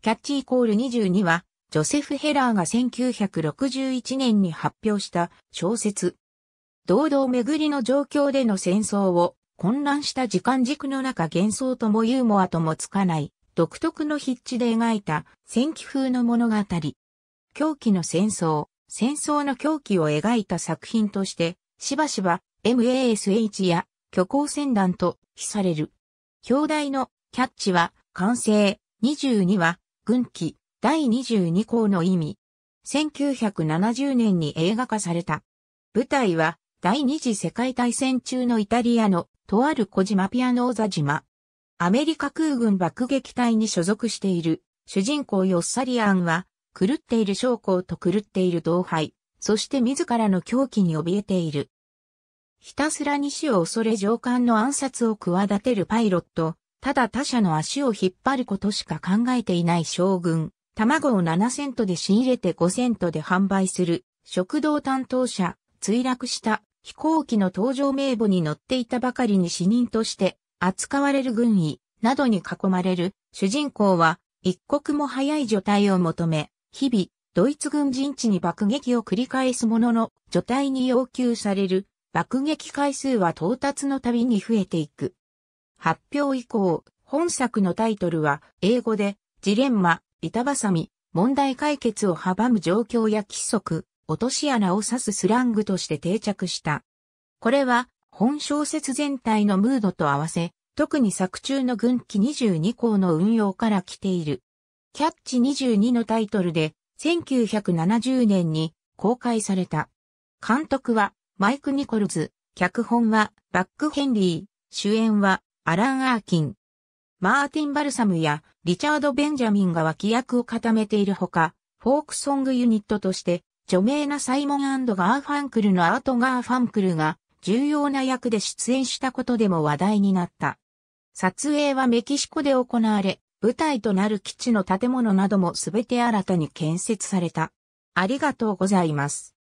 キャッチイコール22は、ジョセフ・ヘラーが1961年に発表した小説。堂々巡りの状況での戦争を混乱した時間軸の中幻想ともユーモアともつかない独特の筆致で描いた戦記風の物語。狂気の戦争、戦争の狂気を描いた作品として、しばしば MASH や虚構戦団と比される。表題のキャッチは完成、22は軍記第22項の意味。1970年に映画化された。舞台は第二次世界大戦中のイタリアのとある小島ピアノーザ島。アメリカ空軍爆撃隊に所属している主人公ヨッサリアンは狂っている将校と狂っている同輩、そして自らの狂気に怯えている。ひたすらに死を恐れ上官の暗殺を企てるパイロット、ただ他者の足を引っ張ることしか考えていない将軍、卵を7セントで仕入れて5セントで販売する、食堂担当者、墜落した飛行機の搭乗名簿に乗っていたばかりに死人として扱われる軍医などに囲まれる主人公は一刻も早い除隊を求め、日々ドイツ軍陣地に爆撃を繰り返すものの除隊に要求される爆撃回数は到達のたびに増えていく。発表以降、本作のタイトルは英語でジレンマ、板挟み、問題解決を阻む状況や規則、落とし穴を指すスラングとして定着した。これは本小説全体のムードと合わせ、特に作中の軍記22項の運用から来ている。キャッチ22のタイトルで1970年に公開された。監督はマイク・ニコルズ、脚本はバック・ヘンリー、主演はアラン・アーキン。マーティン・バルサムやリチャード・ベンジャミンが脇役を固めているほか、フォークソングユニットとして、著名なサイモンガーファンクルのアート・ガーファンクルが重要な役で出演したことでも話題になった。撮影はメキシコで行われ、舞台となる基地の建物などもすべて新たに建設された。ありがとうございます。